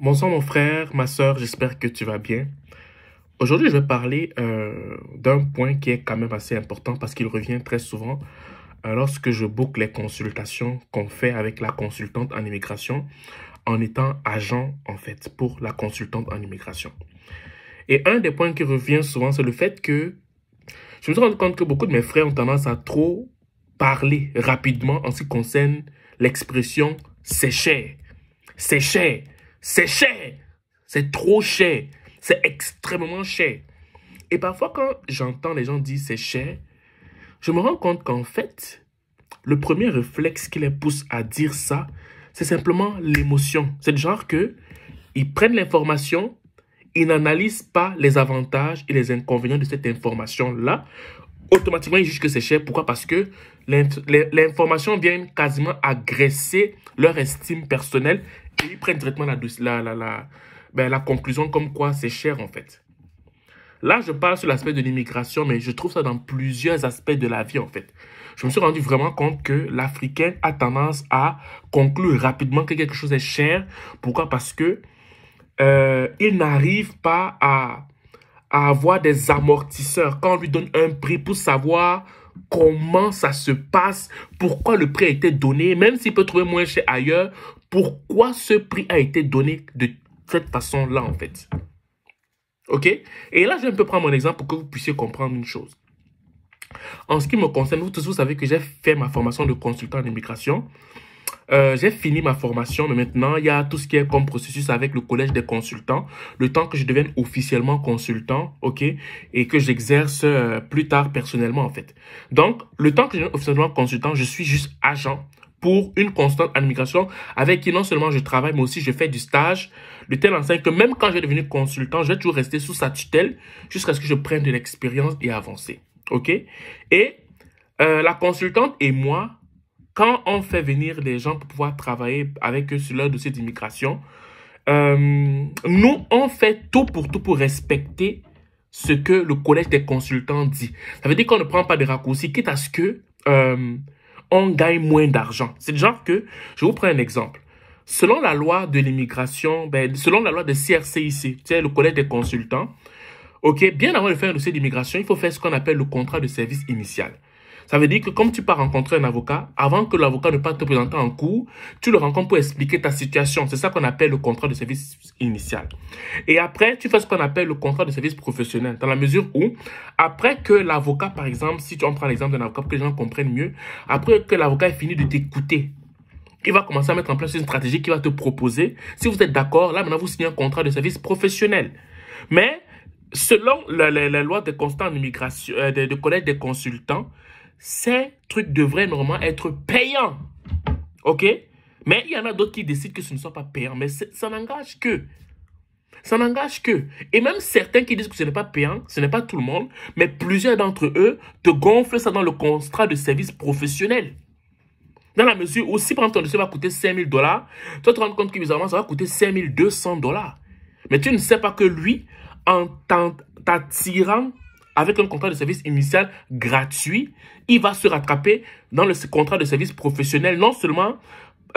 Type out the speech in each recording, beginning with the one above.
Bonsoir mon frère, ma soeur, j'espère que tu vas bien. Aujourd'hui, je vais parler euh, d'un point qui est quand même assez important parce qu'il revient très souvent euh, lorsque je boucle les consultations qu'on fait avec la consultante en immigration en étant agent, en fait, pour la consultante en immigration. Et un des points qui revient souvent, c'est le fait que je me suis rendu compte que beaucoup de mes frères ont tendance à trop parler rapidement en ce qui concerne l'expression c'est cher. C'est cher. C'est cher. C'est trop cher. C'est extrêmement cher. Et parfois, quand j'entends les gens dire c'est cher, je me rends compte qu'en fait, le premier réflexe qui les pousse à dire ça, c'est simplement l'émotion. C'est le genre que ils prennent l'information, ils n'analysent pas les avantages et les inconvénients de cette information-là. Automatiquement, ils jugent que c'est cher. Pourquoi Parce que l'information vient quasiment agresser leur estime personnelle ils prennent directement la, la, ben, la conclusion comme quoi c'est cher en fait. Là, je parle sur l'aspect de l'immigration, mais je trouve ça dans plusieurs aspects de la vie, en fait. Je me suis rendu vraiment compte que l'Africain a tendance à conclure rapidement que quelque chose est cher. Pourquoi Parce que euh, il n'arrive pas à, à, avoir des amortisseurs. Quand on lui donne un prix pour savoir comment ça se passe, pourquoi le prix a été donné, même s'il peut trouver moins cher ailleurs, pourquoi ce prix a été donné de cette façon-là, en fait. OK Et là, je vais un peu prendre mon exemple pour que vous puissiez comprendre une chose. En ce qui me concerne, vous tous, vous savez que j'ai fait ma formation de consultant en immigration. Euh, j'ai fini ma formation, mais maintenant, il y a tout ce qui est comme processus avec le collège des consultants. Le temps que je devienne officiellement consultant, OK, et que j'exerce euh, plus tard personnellement, en fait. Donc, le temps que je devienne officiellement consultant, je suis juste agent pour une constante immigration avec qui non seulement je travaille, mais aussi je fais du stage de telle enseigne que même quand je vais devenir consultant, je vais toujours rester sous sa tutelle jusqu'à ce que je prenne de l'expérience et avancer. OK Et euh, la consultante et moi, quand on fait venir les gens pour pouvoir travailler avec eux sur leur dossier d'immigration, euh, nous, on fait tout pour tout pour respecter ce que le collège des consultants dit. Ça veut dire qu'on ne prend pas de raccourcis, quitte à ce que... Euh, on gagne moins d'argent. C'est le genre que, je vous prends un exemple. Selon la loi de l'immigration, ben, selon la loi de CRCIC, c'est le collège des consultants, ok, bien avant de faire un dossier d'immigration, il faut faire ce qu'on appelle le contrat de service initial. Ça veut dire que comme tu vas rencontrer un avocat, avant que l'avocat ne parte te présenter en cours, tu le rencontres pour expliquer ta situation. C'est ça qu'on appelle le contrat de service initial. Et après, tu fais ce qu'on appelle le contrat de service professionnel, dans la mesure où, après que l'avocat, par exemple, si tu on prend l'exemple d'un avocat pour que les gens comprennent mieux, après que l'avocat ait fini de t'écouter, il va commencer à mettre en place une stratégie qui va te proposer. Si vous êtes d'accord, là maintenant vous signez un contrat de service professionnel. Mais selon la, lois loi des immigration, euh, des consultants, ces trucs devraient normalement être payants. OK Mais il y en a d'autres qui décident que ce ne soit pas payant. Mais ça n'engage que. Ça n'engage que. Et même certains qui disent que ce n'est pas payant, ce n'est pas tout le monde, mais plusieurs d'entre eux te gonflent ça dans le contrat de service professionnel. Dans la mesure où si par exemple ton dossier va coûter 5000 dollars, toi tu te rends compte que bizarrement ça va coûter 5200 dollars. Mais tu ne sais pas que lui, en t'attirant avec un contrat de service initial gratuit, il va se rattraper dans le contrat de service professionnel, non seulement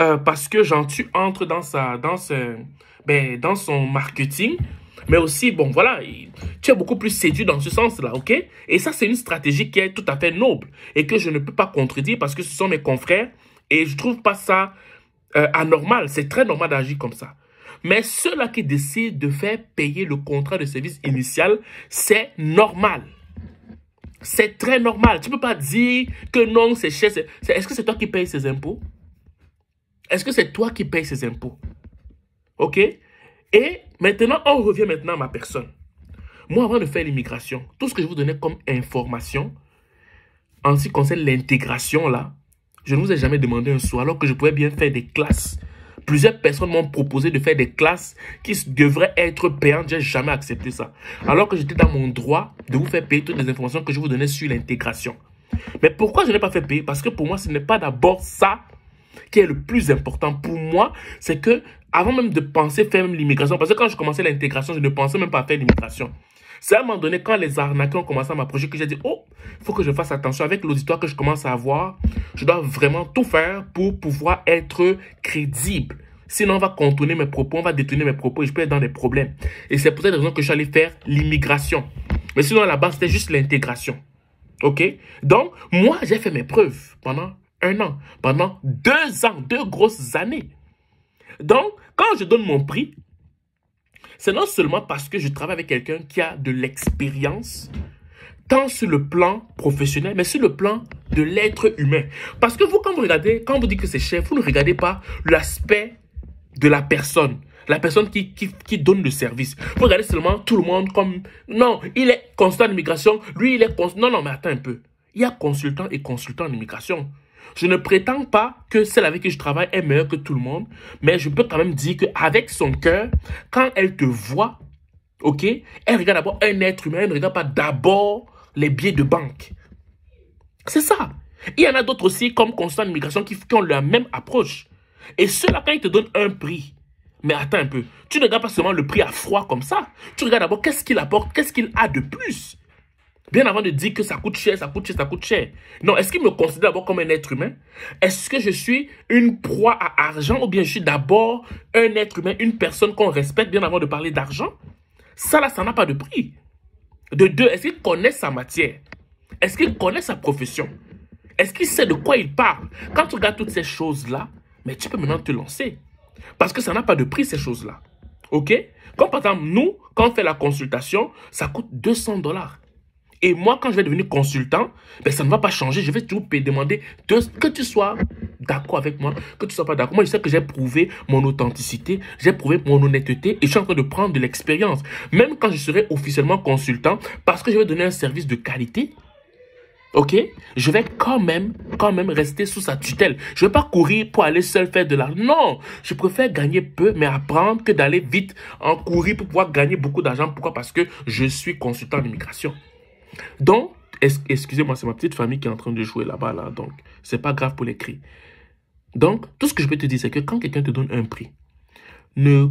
euh, parce que tu entre dans, sa, dans, ben, dans son marketing, mais aussi, bon, voilà, tu es beaucoup plus séduit dans ce sens-là, ok Et ça, c'est une stratégie qui est tout à fait noble et que je ne peux pas contredire parce que ce sont mes confrères et je trouve pas ça euh, anormal. C'est très normal d'agir comme ça. Mais ceux-là qui décident de faire payer le contrat de service initial, c'est normal. C'est très normal. Tu ne peux pas dire que non, c'est cher. Est-ce que c'est toi qui payes ces impôts? Est-ce que c'est toi qui payes ces impôts? OK? Et maintenant, on revient maintenant à ma personne. Moi, avant de faire l'immigration, tout ce que je vous donnais comme information, en ce qui concerne l'intégration, là, je ne vous ai jamais demandé un sou, alors que je pouvais bien faire des classes plusieurs personnes m'ont proposé de faire des classes qui devraient être payantes. J'ai jamais accepté ça. Alors que j'étais dans mon droit de vous faire payer toutes les informations que je vous donnais sur l'intégration. Mais pourquoi je n'ai pas fait payer Parce que pour moi, ce n'est pas d'abord ça qui est le plus important pour moi, c'est que avant même de penser faire l'immigration, parce que quand je commençais l'intégration, je ne pensais même pas faire l'immigration. C'est à un moment donné, quand les arnaqueurs ont commencé à m'approcher, que j'ai dit, oh, il faut que je fasse attention avec l'auditoire que je commence à avoir. Je dois vraiment tout faire pour pouvoir être crédible. Sinon, on va contourner mes propos, on va détourner mes propos et je peux être dans des problèmes. Et c'est pour cette raison que je suis allé faire l'immigration. Mais sinon, à la base, c'était juste l'intégration. OK? Donc, moi, j'ai fait mes preuves pendant un an, pendant deux ans, deux grosses années. Donc, quand je donne mon prix, c'est non seulement parce que je travaille avec quelqu'un qui a de l'expérience, tant sur le plan professionnel, mais sur le plan de l'être humain. Parce que vous, quand vous regardez, quand vous dites que c'est cher, vous ne regardez pas l'aspect de la personne. La personne qui, donne le service. Vous regardez seulement tout le monde comme... Non, il est consultant d'immigration. Lui, il est Non, non, mais attends un peu. Il y a consultant et consultant d'immigration. Je ne prétends pas que celle avec qui je travaille est meilleure que tout le monde, mais je peux quand même dire qu'avec son cœur, quand elle te voit, ok, elle regarde d'abord un être humain, elle ne regarde pas d'abord les billets de banque. C'est ça. Il y en a d'autres aussi, comme Constant Migration, qui, ont la même approche. Et cela quand ils te donnent un prix, mais attends un peu, tu ne regardes pas seulement le prix à froid comme ça. Tu regardes d'abord qu'est-ce qu'il apporte, qu'est-ce qu'il a de plus. Bien avant de dire que ça coûte cher, ça coûte cher, ça coûte cher. Non, est-ce qu'il me considère d'abord comme un être humain Est-ce que je suis une proie à argent ou bien je suis d'abord un être humain, une personne qu'on respecte bien avant de parler d'argent Ça là, ça n'a pas de prix. De deux, est-ce qu'il connaît sa matière Est-ce qu'il connaît sa profession Est-ce qu'il sait de quoi il parle Quand tu regardes toutes ces choses-là, mais tu peux maintenant te lancer. Parce que ça n'a pas de prix, ces choses-là. OK Comme par exemple, nous, quand on fait la consultation, ça coûte 200 dollars. Et moi, quand je vais devenir consultant, ben, ça ne va pas changer. Je vais toujours demander que tu sois d'accord avec moi, que tu ne sois pas d'accord. Moi, je sais que j'ai prouvé mon authenticité, j'ai prouvé mon honnêteté et je suis en train de prendre de l'expérience. Même quand je serai officiellement consultant, parce que je vais donner un service de qualité, ok Je vais quand même, quand même rester sous sa tutelle. Je ne vais pas courir pour aller seul faire de l'argent. Non, je préfère gagner peu, mais apprendre que d'aller vite en courir pour pouvoir gagner beaucoup d'argent. Pourquoi Parce que je suis consultant d'immigration. Donc, excusez-moi, c'est ma petite famille qui est en train de jouer là-bas, là. Donc, c'est pas grave pour les cris. Donc, tout ce que je peux te dire, c'est que quand quelqu'un te donne un prix, ne,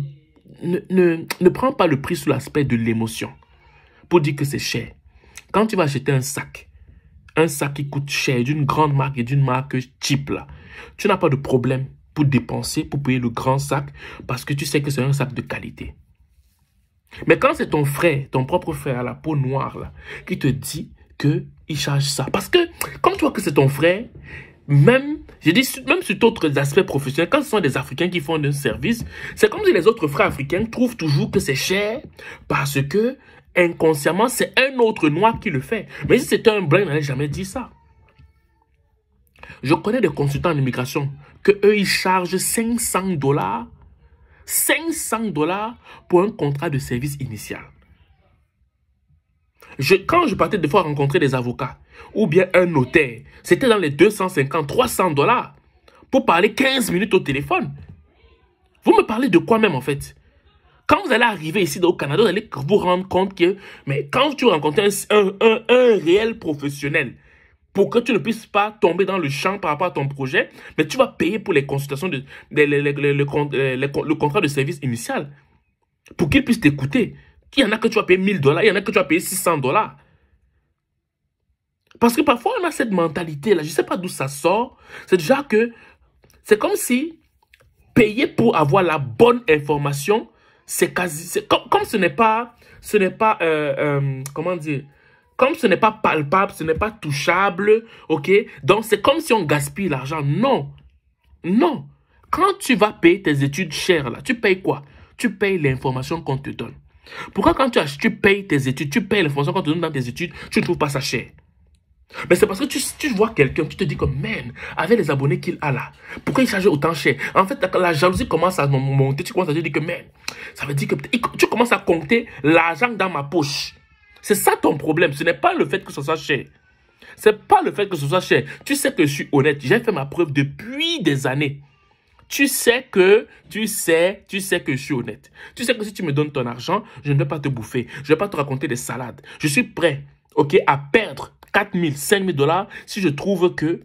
ne, ne, ne prends pas le prix sous l'aspect de l'émotion pour dire que c'est cher. Quand tu vas acheter un sac, un sac qui coûte cher, d'une grande marque et d'une marque cheap, là, tu n'as pas de problème pour dépenser, pour payer le grand sac, parce que tu sais que c'est un sac de qualité. Mais quand c'est ton frère, ton propre frère à la peau noire, qui te dit qu'il charge ça. Parce que quand tu vois que c'est ton frère, même, je dis, même sur d'autres aspects professionnels, quand ce sont des Africains qui font un service, c'est comme si les autres frères africains trouvent toujours que c'est cher parce que inconsciemment, c'est un autre noir qui le fait. Mais si c'était un blanc, il n'allait jamais dit ça. Je connais des consultants en immigration que eux, ils chargent 500 dollars 500 dollars pour un contrat de service initial. quand je partais des fois rencontrer des avocats ou bien un notaire, c'était dans les 250, 300 dollars pour parler 15 minutes au téléphone. Vous me parlez de quoi même en fait Quand vous allez arriver ici au Canada, vous allez vous rendre compte que, mais quand tu rencontres un, un réel professionnel, pour que tu ne puisses pas tomber dans le champ par rapport à ton projet, mais tu vas payer pour les consultations, de, euh, le contrat de service initial, pour qu'il puisse t'écouter. Il y en a que tu vas payer 1000 dollars, il y en a que tu vas payer 600 dollars. Parce que parfois, on a cette mentalité-là, je ne sais pas d'où ça sort, c'est déjà que c'est comme si payer pour avoir la bonne information, c'est quasi... Comme, ce n'est pas... Ce n'est pas... Euh, euh, comment dire comme ce n'est pas palpable, ce n'est pas touchable, ok Donc c'est comme si on gaspille l'argent. Non, non. Quand tu vas payer tes études chères, là, tu payes quoi Tu payes l'information qu'on te donne. Pourquoi quand tu, as, tu payes tes études, tu payes l'information qu'on te donne dans tes études, tu ne trouves pas ça cher mais c'est parce que tu, tu vois quelqu'un, tu te dis que, man, avec les abonnés qu'il a là, pourquoi il charge autant cher En fait, la jalousie commence à monter, tu commences à te dire que, man, ça veut dire que tu commences à compter l'argent dans ma poche. C'est ça ton problème. Ce n'est pas le fait que ce soit cher. C'est pas le fait que ce soit cher. Tu sais que je suis honnête. J'ai fait ma preuve depuis des années. Tu sais que, tu sais, tu sais que je suis honnête. Tu sais que si tu me donnes ton argent, je ne vais pas te bouffer. Je ne vais pas te raconter des salades. Je suis prêt, ok, à perdre 4 000, 5 000 dollars si je trouve que,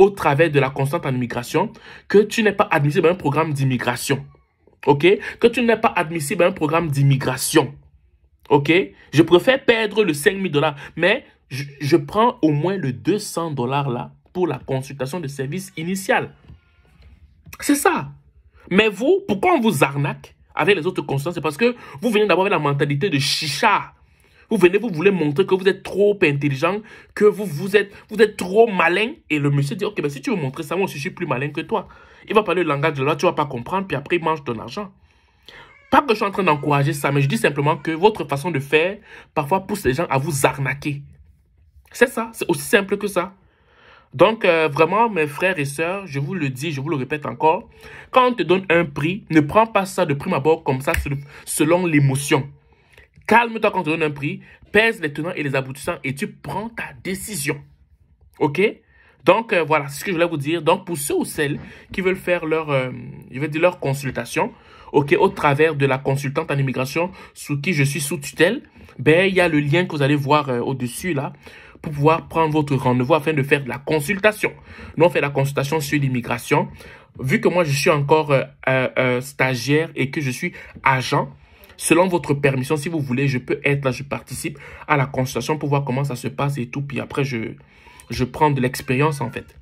au travers de la constante en immigration, que tu n'es pas admissible à un programme d'immigration. Ok Que tu n'es pas admissible à un programme d'immigration. OK Je préfère perdre le 5000 dollars, mais je, prends au moins le 200 dollars là pour la consultation de service initial. C'est ça. Mais vous, pourquoi on vous arnaque avec les autres consultants C'est parce que vous venez d'avoir la mentalité de chicha. Vous venez, vous voulez montrer que vous êtes trop intelligent, que vous, vous, êtes, vous êtes trop malin. Et le monsieur dit, ok, ben si tu veux montrer ça, moi aussi je suis plus malin que toi. Il va parler le langage de loi, tu vas pas comprendre, puis après il mange ton argent. Pas que je suis en train d'encourager ça, mais je dis simplement que votre façon de faire parfois pousse les gens à vous arnaquer. C'est ça, c'est aussi simple que ça. Donc, euh, vraiment, mes frères et sœurs, je vous le dis, je vous le répète encore, quand on te donne un prix, ne prends pas ça de prime abord comme ça, selon l'émotion. Calme-toi quand on te donne un prix, pèse les tenants et les aboutissants et tu prends ta décision. OK donc, euh, voilà, c'est ce que je voulais vous dire. Donc, pour ceux ou celles qui veulent faire leur, euh, je vais dire leur consultation, OK, au travers de la consultante en immigration sous qui je suis sous tutelle, ben, il y a le lien que vous allez voir euh, au-dessus, là, pour pouvoir prendre votre rendez-vous afin de faire la consultation. Nous, on fait la consultation sur l'immigration. Vu que moi, je suis encore stagiaire et que je suis agent, selon votre permission, si vous voulez, je peux être là, je participe à la consultation pour voir comment ça se passe et tout. Puis après, je, je prends de l'expérience en fait.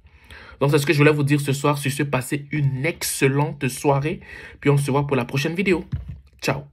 Donc c'est ce que je voulais vous dire ce soir. Sur ce, passez une excellente soirée. Puis on se voit pour la prochaine vidéo. Ciao